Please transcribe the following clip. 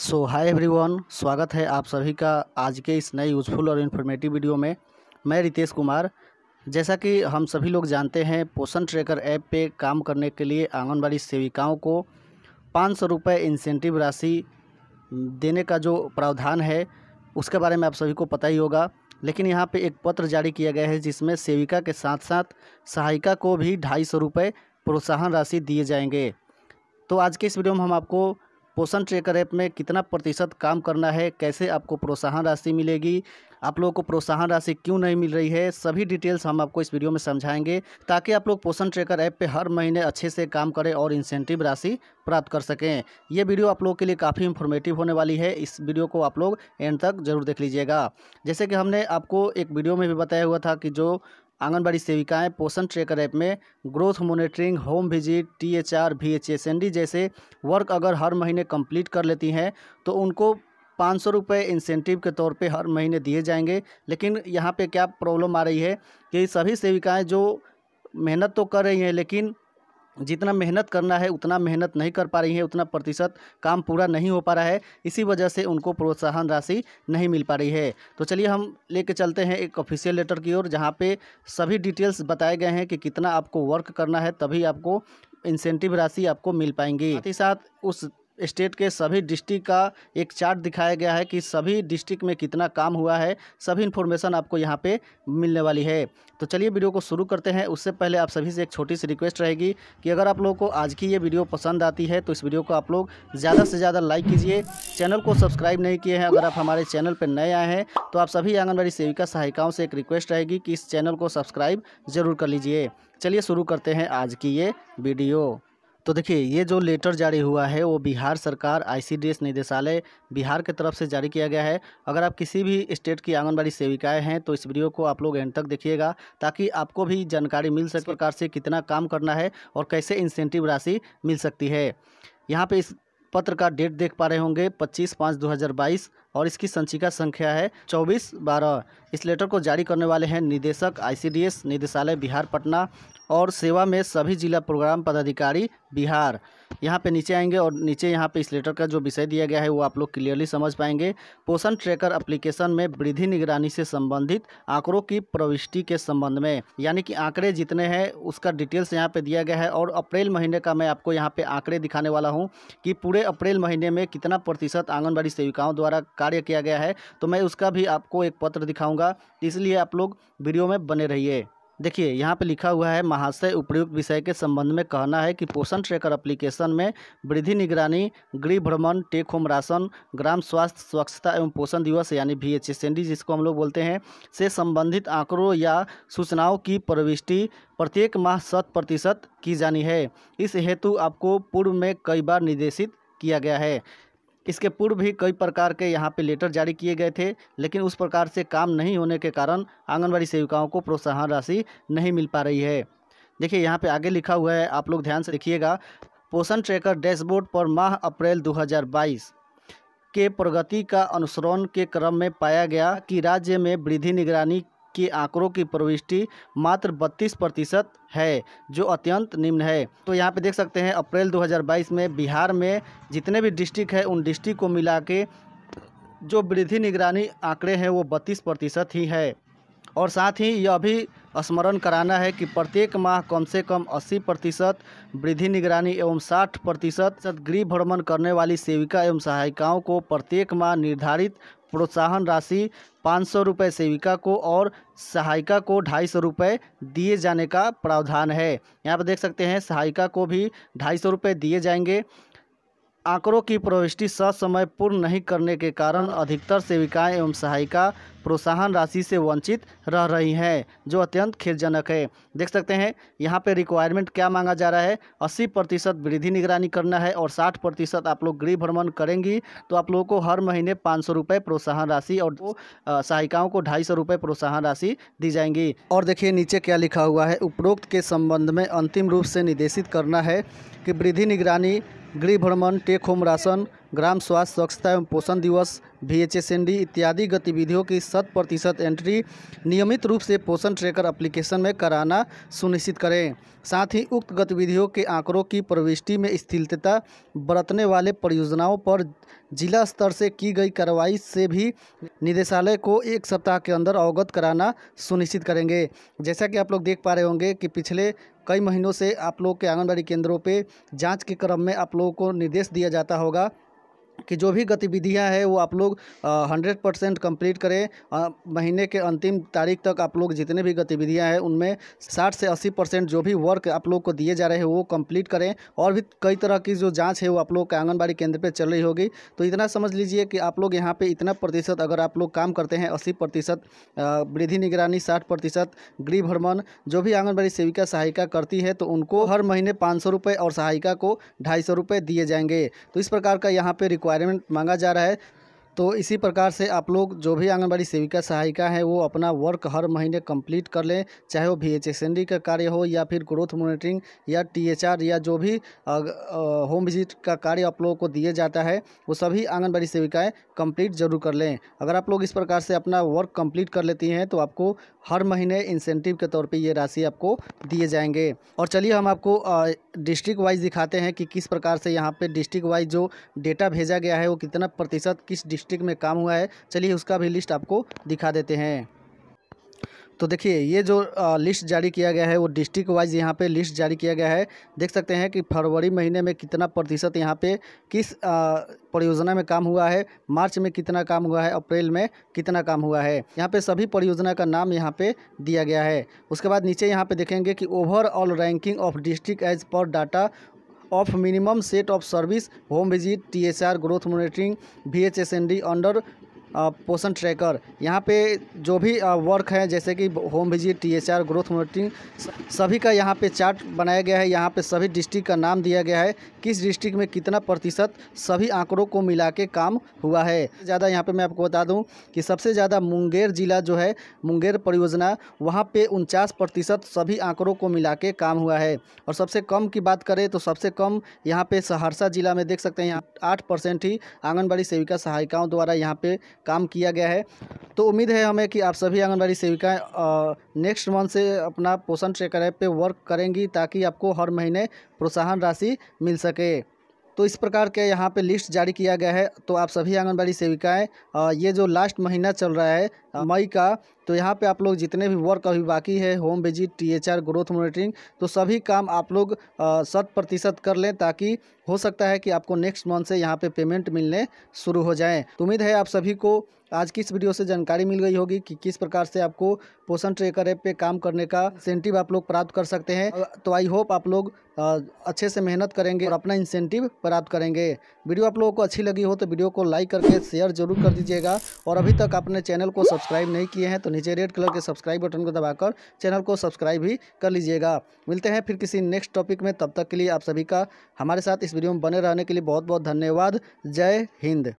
सो hi everyone स्वागत है आप सभी का आज के इस नए यूज़फुल और इन्फॉर्मेटिव वीडियो में मैं रितेश कुमार जैसा कि हम सभी लोग जानते हैं पोषण ट्रैकर ऐप पे काम करने के लिए आंगनबाड़ी सेविकाओं को पाँच सौ रुपये इंसेंटिव राशि देने का जो प्रावधान है उसके बारे में आप सभी को पता ही होगा लेकिन यहाँ पर एक पत्र जारी किया गया है जिसमें सेविका के साथ साथ सहायिका को भी ढाई सौ रुपये प्रोत्साहन राशि दिए जाएंगे तो आज के इस वीडियो में हम आपको पोषण ट्रेकर ऐप में कितना प्रतिशत काम करना है कैसे आपको प्रोत्साहन राशि मिलेगी आप लोगों को प्रोत्साहन राशि क्यों नहीं मिल रही है सभी डिटेल्स हम आपको इस वीडियो में समझाएंगे ताकि आप लोग पोषण ट्रेकर ऐप पे हर महीने अच्छे से काम करें और इंसेंटिव राशि प्राप्त कर सकें ये वीडियो आप लोगों के लिए काफ़ी इन्फॉर्मेटिव होने वाली है इस वीडियो को आप लोग एंड तक जरूर देख लीजिएगा जैसे कि हमने आपको एक वीडियो में भी बताया हुआ था कि जो आंगनबाड़ी सेविकाएं पोषण ट्रेकर ऐप में growth monitoring home visit T H R V H S N D जैसे वर्क अगर हर महीने कंप्लीट कर लेती हैं तो उनको पाँच सौ रुपये इंसेंटिव के तौर पे हर महीने दिए जाएंगे लेकिन यहाँ पे क्या प्रॉब्लम आ रही है कि सभी सेविकाएं जो मेहनत तो कर रही हैं लेकिन जितना मेहनत करना है उतना मेहनत नहीं कर पा रही है उतना प्रतिशत काम पूरा नहीं हो पा रहा है इसी वजह से उनको प्रोत्साहन राशि नहीं मिल पा रही है तो चलिए हम लेके चलते हैं एक ऑफिशियल लेटर की ओर जहाँ पे सभी डिटेल्स बताए गए हैं कि कितना आपको वर्क करना है तभी आपको इंसेंटिव राशि आपको मिल पाएंगी साथ ही साथ उस स्टेट के सभी डिस्ट्रिक्ट का एक चार्ट दिखाया गया है कि सभी डिस्ट्रिक्ट में कितना काम हुआ है सभी इन्फॉर्मेशन आपको यहाँ पे मिलने वाली है तो चलिए वीडियो को शुरू करते हैं उससे पहले आप सभी से एक छोटी सी रिक्वेस्ट रहेगी कि अगर आप लोगों को आज की ये वीडियो पसंद आती है तो इस वीडियो को आप लोग ज़्यादा से ज़्यादा लाइक कीजिए चैनल को सब्सक्राइब नहीं किए हैं अगर आप हमारे चैनल पर नए आए हैं तो आप सभी आंगनबाड़ी सेविका सहायिकाओं से एक रिक्वेस्ट रहेगी कि इस चैनल को सब्सक्राइब ज़रूर कर लीजिए चलिए शुरू करते हैं आज की ये वीडियो तो देखिए ये जो लेटर जारी हुआ है वो बिहार सरकार आईसीडीएस निदेशालय बिहार के तरफ से जारी किया गया है अगर आप किसी भी स्टेट की आंगनबाड़ी सेविकाएं हैं तो इस वीडियो को आप लोग एंड तक देखिएगा ताकि आपको भी जानकारी मिल सके प्रकार से कितना काम करना है और कैसे इंसेंटिव राशि मिल सकती है यहाँ पर इस पत्र का डेट देख पा रहे होंगे पच्चीस पाँच दो और इसकी संचिका संख्या है चौबीस बारह इस लेटर को जारी करने वाले हैं निदेशक आईसीडीएस निदेशालय बिहार पटना और सेवा में सभी जिला प्रोग्राम पदाधिकारी बिहार यहाँ पे नीचे आएंगे और नीचे यहाँ पे इस लेटर का जो विषय दिया गया है वो आप लोग क्लियरली समझ पाएंगे पोषण ट्रैकर एप्लीकेशन में वृद्धि निगरानी से संबंधित आंकड़ों की प्रविष्टि के संबंध में यानी कि आंकड़े जितने हैं उसका डिटेल्स यहाँ पे दिया गया है और अप्रैल महीने का मैं आपको यहाँ पे आंकड़े दिखाने वाला हूँ कि पूरे अप्रैल महीने में कितना प्रतिशत आंगनबाड़ी सेविकाओं द्वारा कार्य कार्य किया गया है तो मैं उसका भी आपको एक पत्र दिखाऊँगा इसलिए आप लोग वीडियो में बने रहिए देखिए यहाँ पे लिखा हुआ है महाशय उपयुक्त विषय के संबंध में कहना है कि पोषण ट्रेकर एप्लीकेशन में वृद्धि निगरानी गृह भ्रमण टेक होम राशन ग्राम स्वास्थ्य स्वच्छता एवं पोषण दिवस यानी वी एच जिसको हम लोग बोलते हैं से संबंधित आंकड़ों या सूचनाओं की प्रविष्टि प्रत्येक माह शत प्रतिशत की जानी है इस हेतु आपको पूर्व में कई बार निर्देशित किया गया है इसके पूर्व भी कई प्रकार के यहाँ पे लेटर जारी किए गए थे लेकिन उस प्रकार से काम नहीं होने के कारण आंगनबाड़ी सेविकाओं को प्रोत्साहन राशि नहीं मिल पा रही है देखिए यहाँ पे आगे लिखा हुआ है आप लोग ध्यान से देखिएगा पोषण ट्रैकर डैशबोर्ड पर माह अप्रैल 2022 के प्रगति का अनुसरण के क्रम में पाया गया कि राज्य में वृद्धि निगरानी के आंकड़ों की प्रविष्टि मात्र बत्तीस प्रतिशत है जो अत्यंत निम्न है तो यहाँ पे देख सकते हैं अप्रैल 2022 में बिहार में जितने भी डिस्ट्रिक्ट है उन डिस्ट्रिक्ट को मिला के जो वृद्धि निगरानी आंकड़े हैं वो बत्तीस प्रतिशत ही है और साथ ही यह भी स्मरण कराना है कि प्रत्येक माह कम से कम 80 प्रतिशत वृद्धि निगरानी एवं 60 प्रतिशत गृह भ्रमण करने वाली सेविका एवं सहायिकाओं को प्रत्येक माह निर्धारित प्रोत्साहन राशि पाँच सौ रुपये सेविका को और सहायिका को ढाई सौ रुपये दिए जाने का प्रावधान है यहाँ पर देख सकते हैं सहायिका को भी ढाई सौ रुपये दिए जाएंगे आंकड़ों की प्रविष्टि ससमय पूर्ण नहीं करने के कारण अधिकतर सेविकाएं एवं सहायिका प्रोत्साहन राशि से वंचित रह रही हैं जो अत्यंत खेदजनक है देख सकते हैं यहाँ पे रिक्वायरमेंट क्या मांगा जा रहा है अस्सी प्रतिशत वृद्धि निगरानी करना है और साठ प्रतिशत आप लोग गृह भ्रमण करेंगी तो आप लोगों को हर महीने पाँच सौ रुपये प्रोत्साहन राशि और सहायिकाओं को ढाई सौ रुपये प्रोत्साहन राशि दी जाएंगी और देखिए नीचे क्या लिखा हुआ है उपरोक्त के संबंध में अंतिम रूप से निर्देशित करना है कि वृद्धि निगरानी गृह भ्रमण टेक होम राशन ग्राम स्वास्थ्य स्वच्छता एवं पोषण दिवस वी एच इत्यादि गतिविधियों की शत प्रतिशत एंट्री नियमित रूप से पोषण ट्रैकर एप्लीकेशन में कराना सुनिश्चित करें साथ ही उक्त गतिविधियों के आंकड़ों की प्रविष्टि में स्थिरता बरतने वाले परियोजनाओं पर जिला स्तर से की गई कार्रवाई से भी निदेशालय को एक सप्ताह के अंदर अवगत कराना सुनिश्चित करेंगे जैसा कि आप लोग देख पा रहे होंगे कि पिछले कई महीनों से आप लोग के आंगनबाड़ी केंद्रों पर जाँच के क्रम में आप लोगों को निर्देश दिया जाता होगा कि जो भी गतिविधियां हैं वो आप लोग हंड्रेड परसेंट कम्प्लीट करें महीने के अंतिम तारीख तक आप लोग जितने भी गतिविधियां हैं उनमें साठ से अस्सी परसेंट जो भी वर्क आप लोग को दिए जा रहे हैं वो कंप्लीट करें और भी कई तरह की जो जांच है वो आप लोग के आंगनबाड़ी केंद्र पर चल रही होगी तो इतना समझ लीजिए कि आप लोग यहाँ पर इतना प्रतिशत अगर आप लोग काम करते हैं अस्सी प्रतिशत वृद्धि निगरानी साठ प्रतिशत गृह भ्रमण जो भी आंगनबाड़ी सेविका सहायिका करती है तो उनको हर महीने पाँच सौ और सहायिका को ढाई सौ दिए जाएंगे तो इस प्रकार का यहाँ पर रिक्वा रिक्वायरमेंट मांगा जा रहा है तो इसी प्रकार से आप लोग जो भी आंगनबाड़ी सेविका सहायिका है वो अपना वर्क हर महीने कंप्लीट कर लें चाहे वो वी एच का कार्य हो या फिर ग्रोथ मोनिटरिंग या टी या जो भी होम विजिट का कार्य आप लोगों को दिया जाता है वो सभी आंगनबाड़ी सेविकाएँ कंप्लीट जरूर कर लें अगर आप लोग इस प्रकार से अपना वर्क कम्प्लीट कर लेती हैं तो आपको हर महीने इंसेंटिव के तौर पर ये राशि आपको दिए जाएंगे और चलिए हम आपको डिस्ट्रिक्ट वाइज दिखाते हैं कि किस प्रकार से यहाँ पर डिस्ट्रिक्ट वाइज जो डेटा भेजा गया है वो कितना प्रतिशत किस डिस्ट्रिक्ट में काम हुआ है चलिए उसका भी लिस्ट आपको दिखा देते हैं तो देखिए ये जो लिस्ट जारी किया गया है वो डिस्ट्रिक्ट वाइज यहाँ पे लिस्ट जारी किया गया है देख सकते हैं कि फरवरी महीने में कितना प्रतिशत यहाँ पे किस परियोजना में काम हुआ है मार्च में कितना काम हुआ है अप्रैल में कितना काम हुआ है यहाँ पे सभी परियोजना का नाम यहाँ पे दिया गया है उसके बाद नीचे यहाँ पे देखेंगे कि overall ranking of district as per data of minimum set of service home visit T S R growth monitoring V H S N D under Poshan tracker यहाँ पे जो भी वर्क है जैसे कि home visit T H R growth monitoring सभी का यहाँ पे चार्ट बनाया गया है यहाँ पे सभी डिस्ट्रिक्ट का नाम दिया गया है किस डिस्ट्रिक्ट में कितना प्रतिशत सभी आंकड़ों को मिला के काम हुआ है ज़्यादा यहाँ पे मैं आपको बता दूँ कि सबसे ज़्यादा मुंगेर ज़िला जो है मुंगेर परियोजना वहाँ पर उनचास प्रतिशत सभी आंकड़ों को मिला के काम हुआ है और सबसे कम की बात करें तो सबसे कम यहाँ पर सहरसा ज़िला में देख सकते हैं यहाँ आठ परसेंट ही आंगनबाड़ी सेविका सहायिकाओं द्वारा यहाँ पर काम किया गया है तो उम्मीद है हमें कि आप सभी आंगनबाड़ी सेविकाएं नेक्स्ट मंथ से अपना पोषण ट्रेकर ऐप पे वर्क करेंगी ताकि आपको हर महीने प्रोत्साहन राशि मिल सके तो इस प्रकार के यहाँ पे लिस्ट जारी किया गया है तो आप सभी आंगनबाड़ी सेविकाएं ये जो लास्ट महीना चल रहा है मई का तो यहाँ पे आप लोग जितने भी वर्क अभी बाकी है home visit THR growth monitoring तो सभी काम आप लोग शत प्रतिशत कर लें ताकि हो सकता है कि आपको नेक्स्ट मंथ से यहाँ पे पेमेंट मिलने शुरू हो जाएँ तो उम्मीद है आप सभी को आज की इस वीडियो से जानकारी मिल गई होगी कि किस प्रकार से आपको पोषण ट्रेकर ऐप पे काम करने का इंसेंटिव आप लोग प्राप्त कर सकते हैं तो आई होप आप लोग अच्छे से मेहनत करेंगे और अपना इंसेंटिव प्राप्त करेंगे वीडियो आप लोगों को अच्छी लगी हो तो वीडियो को लाइक करके शेयर जरूर कर दीजिएगा और अभी तक आपने चैनल को सब्सक्राइब नहीं किए हैं तो नीचे रेड कलर के सब्सक्राइब बटन को दबाकर चैनल को सब्सक्राइब भी कर लीजिएगा मिलते हैं फिर किसी नेक्स्ट टॉपिक में तब तक के लिए आप सभी का हमारे साथ इस वीडियो में बने रहने के लिए बहुत बहुत धन्यवाद जय हिंद